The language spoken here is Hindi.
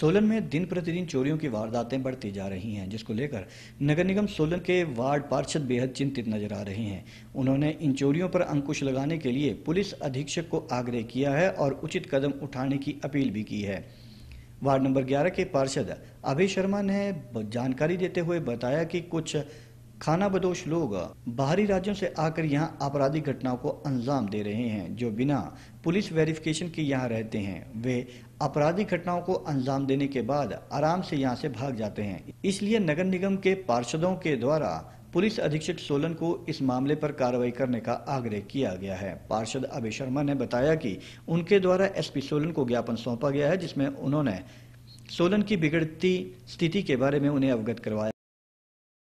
सोलन में दिन प्रतिदिन चोरियों की वारदातें बढ़ती जा रही हैं जिसको लेकर नगर निगम सोलन के वार्ड पार्षद बेहद चिंतित नजर आ रहे हैं उन्होंने इन चोरियों पर अंकुश लगाने के लिए पुलिस अधीक्षक को आग्रह किया है और उचित कदम उठाने की अपील भी की है वार्ड नंबर 11 के पार्षद अभय शर्मा ने जानकारी देते हुए बताया कि कुछ खाना बदोश लोग बाहरी राज्यों से आकर यहां आपराधिक घटनाओं को अंजाम दे रहे हैं जो बिना पुलिस वेरिफिकेशन के यहां रहते हैं वे आपराधिक घटनाओं को अंजाम देने के बाद आराम से यहां से भाग जाते हैं इसलिए नगर निगम के पार्षदों के द्वारा पुलिस अधीक्षक सोलन को इस मामले पर कार्रवाई करने का आग्रह किया गया है पार्षद अभय शर्मा ने बताया कि उनके द्वारा एसपी सोलन को ज्ञापन सौंपा गया है जिसमें उन्होंने सोलन की बिगड़ती स्थिति के बारे में उन्हें अवगत करवाया